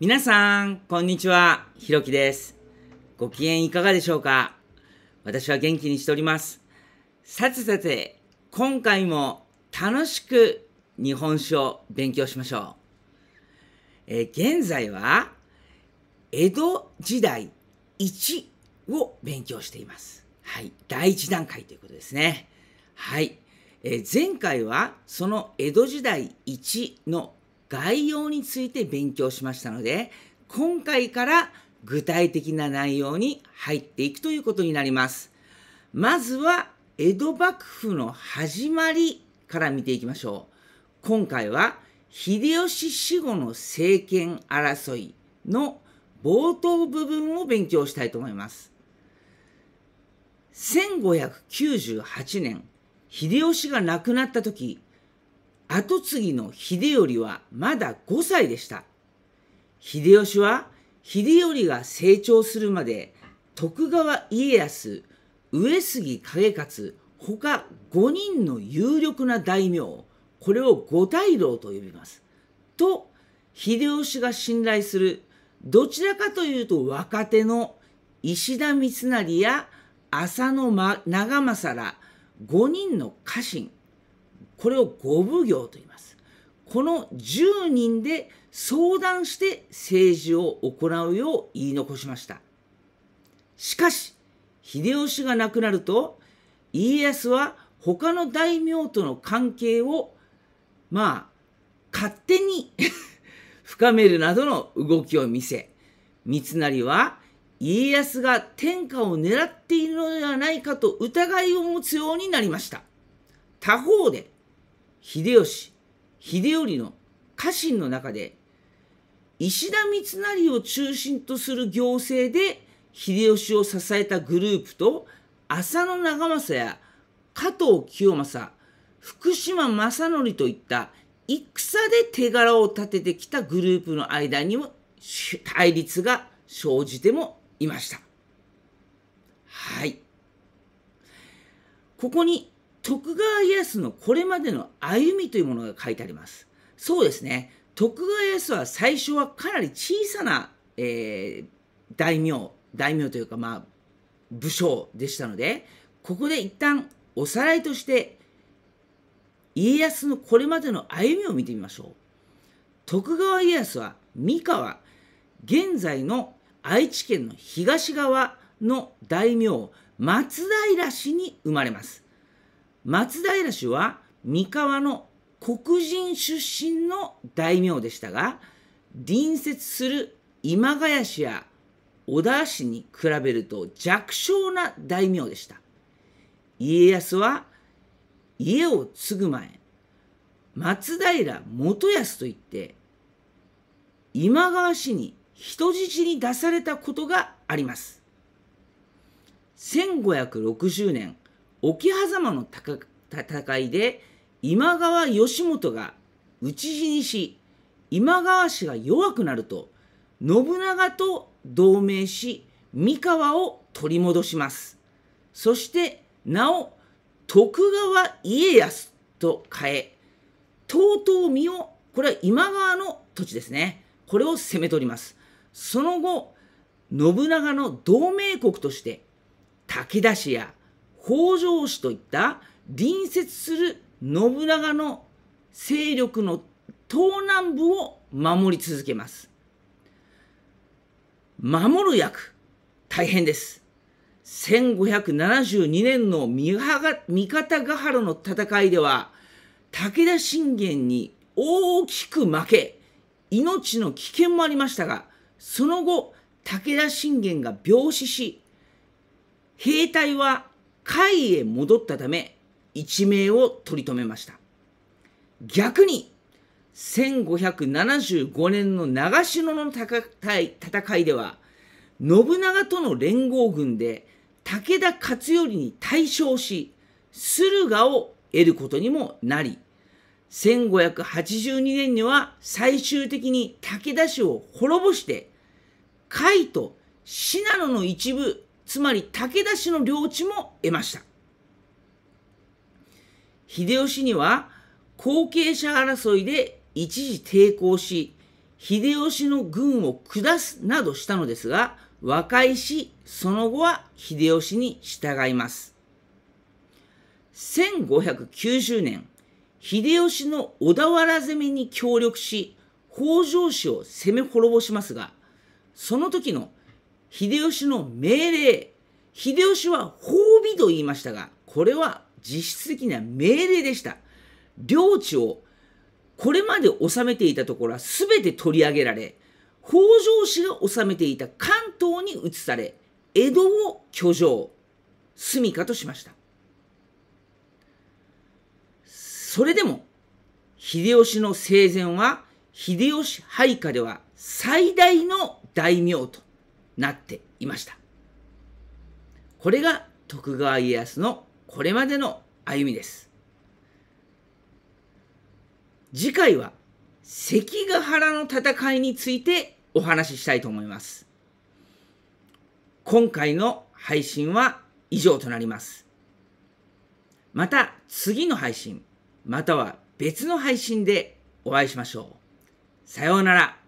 皆さん、こんにちは。ひろきです。ご機嫌いかがでしょうか私は元気にしております。さてさて、今回も楽しく日本史を勉強しましょう。えー、現在は、江戸時代1を勉強しています。はい。第一段階ということですね。はい。えー、前回は、その江戸時代1の概要について勉強しましたので、今回から具体的な内容に入っていくということになります。まずは、江戸幕府の始まりから見ていきましょう。今回は、秀吉死後の政権争いの冒頭部分を勉強したいと思います。1598年、秀吉が亡くなった時、跡継ぎの秀頼はまだ5歳でした。秀吉は秀頼が成長するまで徳川家康、上杉景勝、他5人の有力な大名、これを五大老と呼びます。と、秀吉が信頼する、どちらかというと若手の石田三成や浅野長政ら5人の家臣、これを五奉行と言いますこの10人で相談して政治を行うよう言い残しましたしかし秀吉が亡くなると家康は他の大名との関係をまあ勝手に 深めるなどの動きを見せ三成は家康が天下を狙っているのではないかと疑いを持つようになりました他方で秀吉秀頼の家臣の中で石田三成を中心とする行政で秀吉を支えたグループと浅野長政や加藤清正福島正則といった戦で手柄を立ててきたグループの間にも対立が生じてもいました。はい。ここに徳川家康のこれまでの歩みというものが書いてあります。そうですね。徳川家康は最初はかなり小さな、えー、大名、大名というかまあ武将でしたので、ここで一旦おさらいとして家康のこれまでの歩みを見てみましょう。徳川家康は三河、現在の愛知県の東側の大名松平氏に生まれます。松平氏は三河の黒人出身の大名でしたが隣接する今ヶ谷氏や小田氏に比べると弱小な大名でした家康は家を継ぐ前松平元康といって今川氏に人質に出されたことがあります1560年桶狭間の戦いで今川義元が討ち死にし今川氏が弱くなると信長と同盟し三河を取り戻しますそして名を徳川家康と変え遠江をこれは今川の土地ですねこれを攻め取りますその後信長の同盟国として武田氏や北条氏といった隣接する信長の勢力の東南部を守り続けます。守る役、大変です。1572年の三方ヶ原の戦いでは、武田信玄に大きく負け、命の危険もありましたが、その後、武田信玄が病死し、兵隊は会へ戻ったため一命を取り留めました逆に1575年の長篠の戦いでは信長との連合軍で武田勝頼に大勝し駿河を得ることにもなり1582年には最終的に武田氏を滅ぼして甲斐と信濃の一部つまり武田氏の領地も得ました。秀吉には後継者争いで一時抵抗し、秀吉の軍を下すなどしたのですが、和解し、その後は秀吉に従います。1590年、秀吉の小田原攻めに協力し、北条氏を攻め滅ぼしますが、その時の秀吉の命令秀吉は褒美と言いましたがこれは実質的な命令でした領地をこれまで治めていたところは全て取り上げられ北条氏が治めていた関東に移され江戸を居城住処としましたそれでも秀吉の生前は秀吉配下では最大の大名となっていました。これが徳川家康のこれまでの歩みです。次回は関ヶ原の戦いについてお話ししたいと思います。今回の配信は以上となります。また次の配信、または別の配信でお会いしましょう。さようなら。